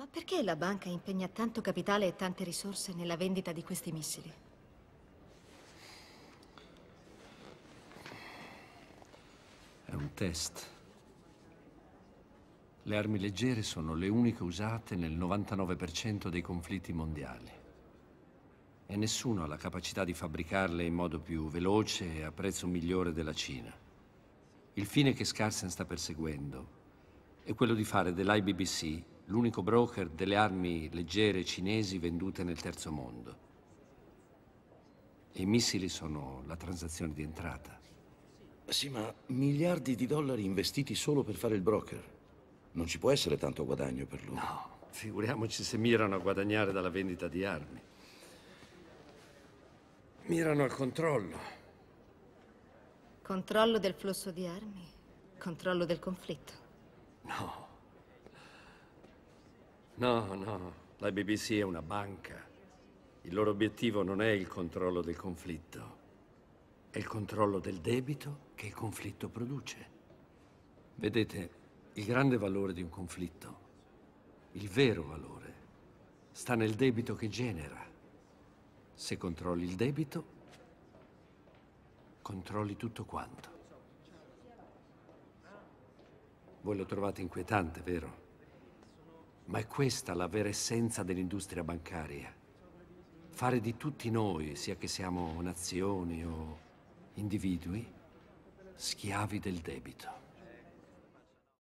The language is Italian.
Ma perché la banca impegna tanto capitale e tante risorse nella vendita di questi missili? È un test. Le armi leggere sono le uniche usate nel 99% dei conflitti mondiali. E nessuno ha la capacità di fabbricarle in modo più veloce e a prezzo migliore della Cina. Il fine che Scarsen sta perseguendo è quello di fare dell'IBBC l'unico broker delle armi leggere cinesi vendute nel terzo mondo. E I missili sono la transazione di entrata. Sì, ma miliardi di dollari investiti solo per fare il broker. Non ci può essere tanto guadagno per lui. No, figuriamoci se mirano a guadagnare dalla vendita di armi. Mirano al controllo. Controllo del flusso di armi? Controllo del conflitto? No, No, no, la BBC è una banca. Il loro obiettivo non è il controllo del conflitto, è il controllo del debito che il conflitto produce. Vedete, il grande valore di un conflitto, il vero valore, sta nel debito che genera. Se controlli il debito, controlli tutto quanto. Voi lo trovate inquietante, vero? Ma è questa la vera essenza dell'industria bancaria. Fare di tutti noi, sia che siamo nazioni o individui, schiavi del debito.